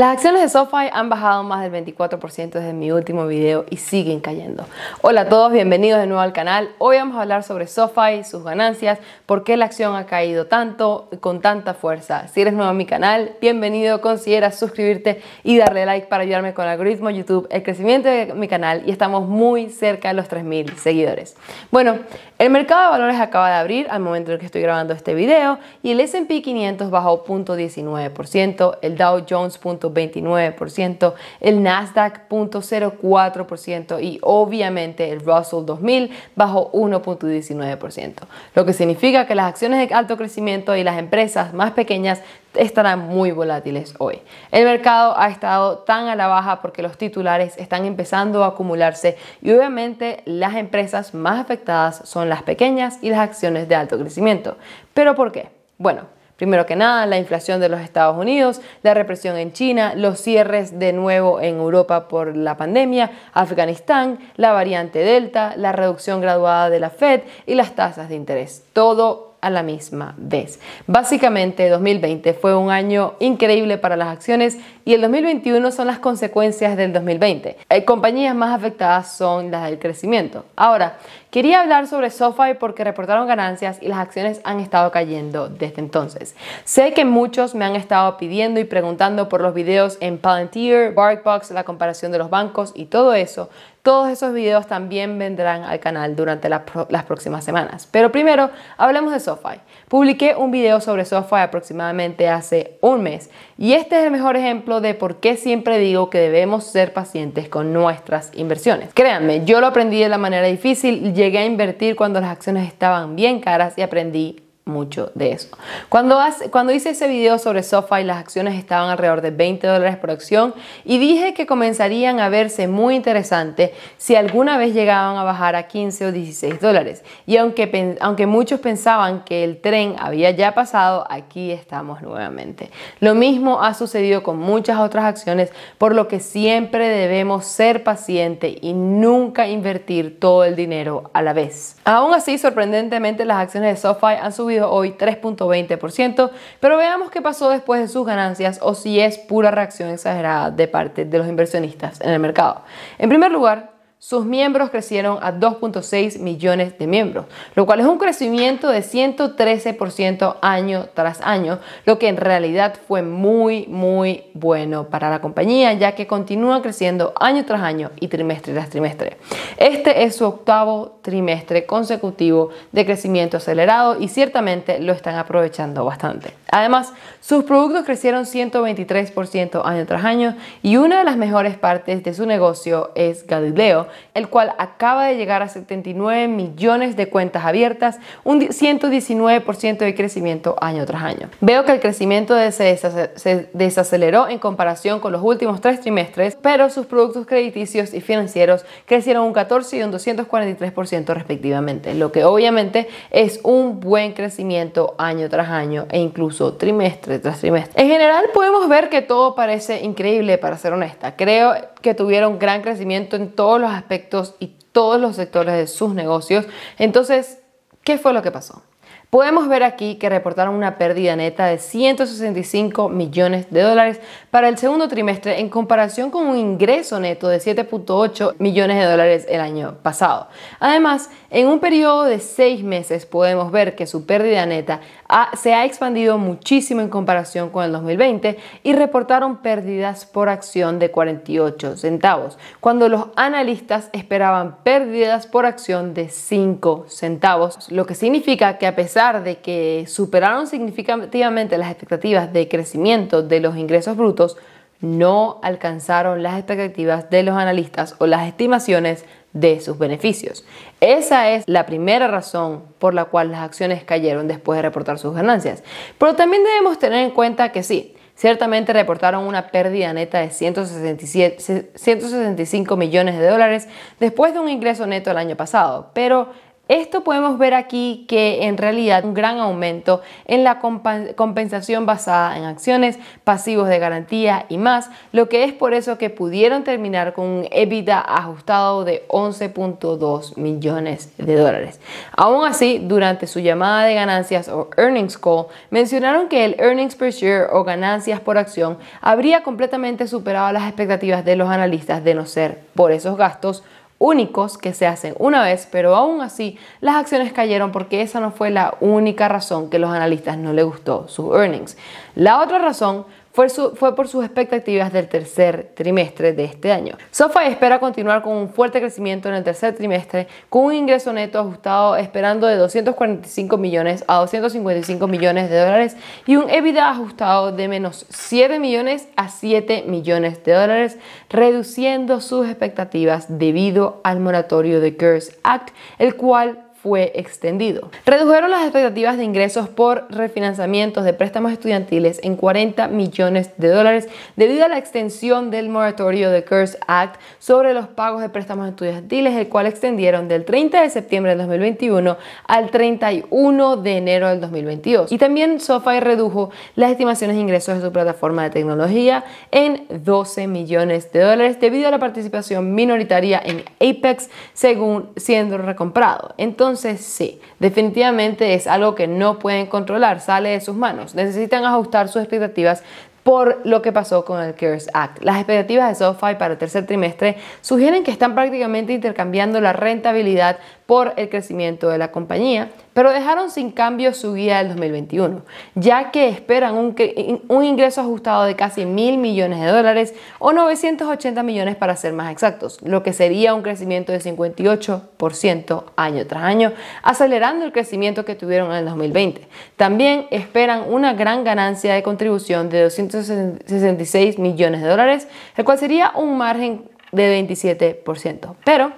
Las acciones de SoFi han bajado más del 24% desde mi último video y siguen cayendo. Hola a todos, bienvenidos de nuevo al canal. Hoy vamos a hablar sobre SoFi, sus ganancias, por qué la acción ha caído tanto con tanta fuerza. Si eres nuevo a mi canal, bienvenido, considera suscribirte y darle like para ayudarme con el algoritmo YouTube, el crecimiento de mi canal y estamos muy cerca de los 3.000 seguidores. Bueno, el mercado de valores acaba de abrir al momento en que estoy grabando este video y el S&P 500 bajó 0.19%, el Dow Jones 29%, el Nasdaq 0.04% y obviamente el Russell 2000 bajó 1.19%, lo que significa que las acciones de alto crecimiento y las empresas más pequeñas estarán muy volátiles hoy. El mercado ha estado tan a la baja porque los titulares están empezando a acumularse y obviamente las empresas más afectadas son las pequeñas y las acciones de alto crecimiento. ¿Pero por qué? Bueno, Primero que nada, la inflación de los Estados Unidos, la represión en China, los cierres de nuevo en Europa por la pandemia, Afganistán, la variante Delta, la reducción graduada de la Fed y las tasas de interés. Todo a la misma vez. Básicamente 2020 fue un año increíble para las acciones y el 2021 son las consecuencias del 2020. Hay eh, compañías más afectadas son las del crecimiento. Ahora, Quería hablar sobre SoFi porque reportaron ganancias y las acciones han estado cayendo desde entonces. Sé que muchos me han estado pidiendo y preguntando por los videos en Palantir, Barkbox, la comparación de los bancos y todo eso. Todos esos videos también vendrán al canal durante las próximas semanas. Pero primero, hablemos de SoFi. Publiqué un video sobre SoFi aproximadamente hace un mes y este es el mejor ejemplo de por qué siempre digo que debemos ser pacientes con nuestras inversiones. Créanme, yo lo aprendí de la manera difícil Llegué a invertir cuando las acciones estaban bien caras y aprendí mucho de eso. Cuando, hace, cuando hice ese video sobre SoFi, las acciones estaban alrededor de 20 dólares por acción y dije que comenzarían a verse muy interesantes si alguna vez llegaban a bajar a 15 o 16 dólares. Y aunque, aunque muchos pensaban que el tren había ya pasado, aquí estamos nuevamente. Lo mismo ha sucedido con muchas otras acciones, por lo que siempre debemos ser pacientes y nunca invertir todo el dinero a la vez. Aún así, sorprendentemente, las acciones de SoFi han subido hoy 3.20%, pero veamos qué pasó después de sus ganancias o si es pura reacción exagerada de parte de los inversionistas en el mercado. En primer lugar, sus miembros crecieron a 2.6 millones de miembros, lo cual es un crecimiento de 113% año tras año, lo que en realidad fue muy, muy bueno para la compañía, ya que continúa creciendo año tras año y trimestre tras trimestre. Este es su octavo trimestre consecutivo de crecimiento acelerado y ciertamente lo están aprovechando bastante. Además, sus productos crecieron 123% año tras año y una de las mejores partes de su negocio es Galileo, el cual acaba de llegar a 79 millones de cuentas abiertas, un 119% de crecimiento año tras año. Veo que el crecimiento de se desaceleró en comparación con los últimos tres trimestres, pero sus productos crediticios y financieros crecieron un 14 y un 243% respectivamente, lo que obviamente es un buen crecimiento año tras año e incluso trimestre tras trimestre. En general podemos ver que todo parece increíble, para ser honesta. Creo que tuvieron gran crecimiento en todos los aspectos y todos los sectores de sus negocios. Entonces, ¿qué fue lo que pasó? Podemos ver aquí que reportaron una pérdida neta de 165 millones de dólares para el segundo trimestre en comparación con un ingreso neto de 7.8 millones de dólares el año pasado. Además, en un periodo de seis meses podemos ver que su pérdida neta se ha expandido muchísimo en comparación con el 2020 y reportaron pérdidas por acción de 48 centavos, cuando los analistas esperaban pérdidas por acción de 5 centavos, lo que significa que a pesar de que superaron significativamente las expectativas de crecimiento de los ingresos brutos, no alcanzaron las expectativas de los analistas o las estimaciones de sus beneficios. Esa es la primera razón por la cual las acciones cayeron después de reportar sus ganancias. Pero también debemos tener en cuenta que sí, ciertamente reportaron una pérdida neta de 167, 165 millones de dólares después de un ingreso neto el año pasado, pero esto podemos ver aquí que en realidad un gran aumento en la compensación basada en acciones, pasivos de garantía y más, lo que es por eso que pudieron terminar con un EBITDA ajustado de 11.2 millones de dólares. Aún así, durante su llamada de ganancias o earnings call, mencionaron que el earnings per share o ganancias por acción habría completamente superado las expectativas de los analistas de no ser por esos gastos únicos que se hacen una vez, pero aún así las acciones cayeron porque esa no fue la única razón que los analistas no le gustó sus earnings. La otra razón fue, por sus expectativas del tercer trimestre de este año. SoFi espera continuar con un fuerte crecimiento en el tercer trimestre, con un ingreso neto ajustado esperando de 245 millones a 255 millones de dólares y un EBITDA ajustado de menos 7 millones a 7 millones de dólares, reduciendo sus expectativas debido al moratorio de curse Act, el cual fue extendido. Redujeron las expectativas de ingresos por refinanciamientos de préstamos estudiantiles en 40 millones de dólares debido a la extensión del moratorio de CURSE Act sobre los pagos de préstamos estudiantiles, el cual extendieron del 30 de septiembre del 2021 al 31 de enero del 2022. Y también SoFi redujo las estimaciones de ingresos de su plataforma de tecnología en 12 millones de dólares debido a la participación minoritaria en Apex, según siendo recomprado. Entonces, entonces sí, definitivamente es algo que no pueden controlar, sale de sus manos. Necesitan ajustar sus expectativas por lo que pasó con el CARES Act. Las expectativas de SoFi para el tercer trimestre sugieren que están prácticamente intercambiando la rentabilidad por el crecimiento de la compañía, pero dejaron sin cambio su guía del 2021, ya que esperan un, ingreso ajustado de casi mil millones de dólares o 980 millones para ser más exactos, lo que sería un crecimiento de 58% año tras año, acelerando el crecimiento que tuvieron en el 2020. También esperan una gran ganancia de contribución de 266 millones de dólares, el cual sería un margen de 27%. Pero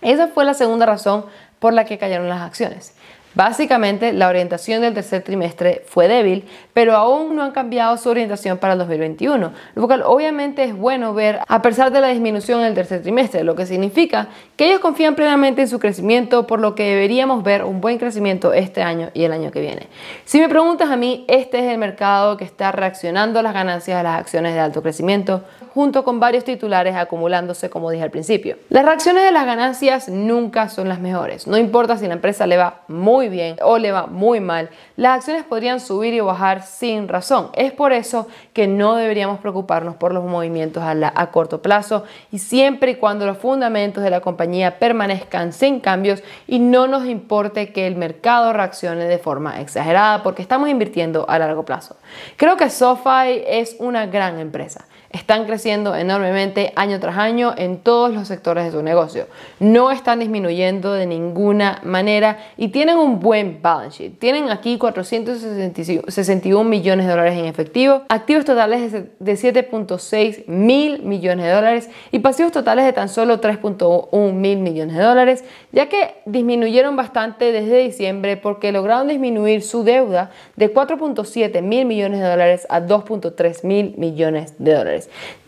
esa fue la segunda razón por la que cayeron las acciones. Básicamente, la orientación del tercer trimestre fue débil, pero aún no han cambiado su orientación para el 2021, lo cual obviamente es bueno ver a pesar de la disminución en el tercer trimestre, lo que significa que ellos confían plenamente en su crecimiento, por lo que deberíamos ver un buen crecimiento este año y el año que viene. Si me preguntas a mí, este es el mercado que está reaccionando a las ganancias de las acciones de alto crecimiento junto con varios titulares acumulándose como dije al principio. Las reacciones de las ganancias nunca son las mejores. No importa si la empresa le va muy bien o le va muy mal, las acciones podrían subir y bajar sin razón. Es por eso que no deberíamos preocuparnos por los movimientos a, corto plazo y siempre y cuando los fundamentos de la compañía permanezcan sin cambios y no nos importe que el mercado reaccione de forma exagerada porque estamos invirtiendo a largo plazo. Creo que SoFi es una gran empresa están creciendo enormemente año tras año en todos los sectores de su negocio. No están disminuyendo de ninguna manera y tienen un buen balance sheet. Tienen aquí 461 millones de dólares en efectivo, activos totales de 7.6 mil millones de dólares y pasivos totales de tan solo 3.1 mil millones de dólares, ya que disminuyeron bastante desde diciembre porque lograron disminuir su deuda de 4.7 mil millones de dólares a 2.3 mil millones de dólares.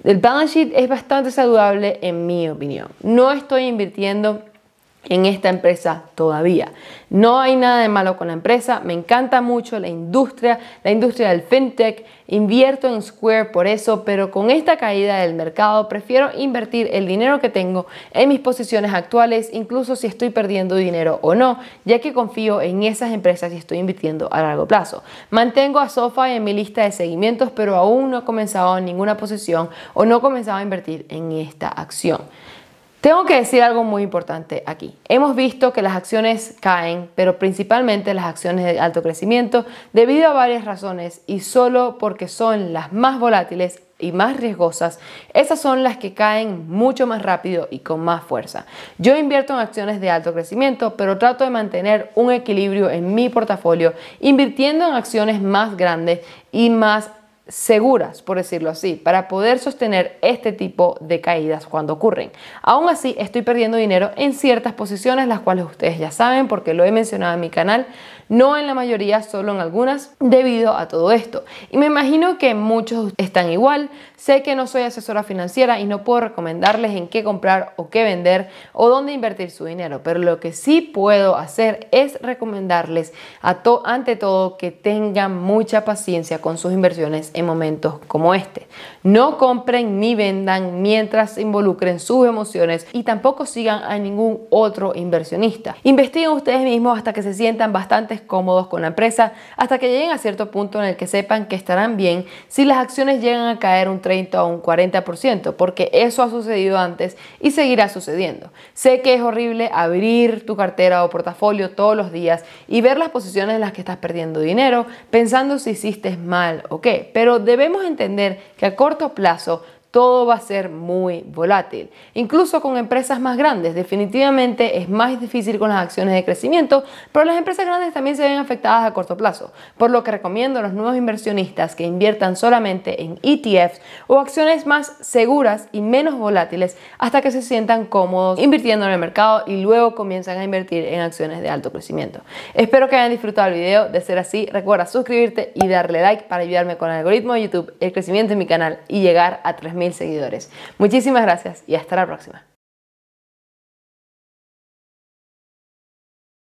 El balance sheet es bastante saludable en mi opinión. No estoy invirtiendo en esta empresa todavía. No hay nada de malo con la empresa, me encanta mucho la industria, la industria del fintech, invierto en Square por eso, pero con esta caída del mercado prefiero invertir el dinero que tengo en mis posiciones actuales, incluso si estoy perdiendo dinero o no, ya que confío en esas empresas y estoy invirtiendo a largo plazo. Mantengo a SoFi en mi lista de seguimientos, pero aún no he comenzado ninguna posición o no he comenzado a invertir en esta acción. Tengo que decir algo muy importante aquí. Hemos visto que las acciones caen, pero principalmente las acciones de alto crecimiento, debido a varias razones y solo porque son las más volátiles y más riesgosas, esas son las que caen mucho más rápido y con más fuerza. Yo invierto en acciones de alto crecimiento, pero trato de mantener un equilibrio en mi portafolio, invirtiendo en acciones más grandes y más seguras, por decirlo así, para poder sostener este tipo de caídas cuando ocurren. Aún así, estoy perdiendo dinero en ciertas posiciones, las cuales ustedes ya saben porque lo he mencionado en mi canal, no en la mayoría, solo en algunas, debido a todo esto. Y me imagino que muchos están igual, sé que no soy asesora financiera y no puedo recomendarles en qué comprar o qué vender o dónde invertir su dinero, pero lo que sí puedo hacer es recomendarles ante todo que tengan mucha paciencia con sus inversiones en momentos como este. No compren ni vendan mientras involucren sus emociones y tampoco sigan a ningún otro inversionista. Investiguen ustedes mismos hasta que se sientan bastante cómodos con la empresa, hasta que lleguen a cierto punto en el que sepan que estarán bien si las acciones llegan a caer un 30 o un 40%, porque eso ha sucedido antes y seguirá sucediendo. Sé que es horrible abrir tu cartera o portafolio todos los días y ver las posiciones en las que estás perdiendo dinero, pensando si hiciste mal o qué, pero debemos entender que corto plazo todo va a ser muy volátil. Incluso con empresas más grandes, definitivamente es más difícil con las acciones de crecimiento, pero las empresas grandes también se ven afectadas a corto plazo, por lo que recomiendo a los nuevos inversionistas que inviertan solamente en ETFs o acciones más seguras y menos volátiles hasta que se sientan cómodos invirtiendo en el mercado y luego comienzan a invertir en acciones de alto crecimiento. Espero que hayan disfrutado el video, de ser así recuerda suscribirte y darle like para ayudarme con el algoritmo de YouTube, el crecimiento de mi canal y llegar a 3.000 mil seguidores. Muchísimas gracias y hasta la próxima.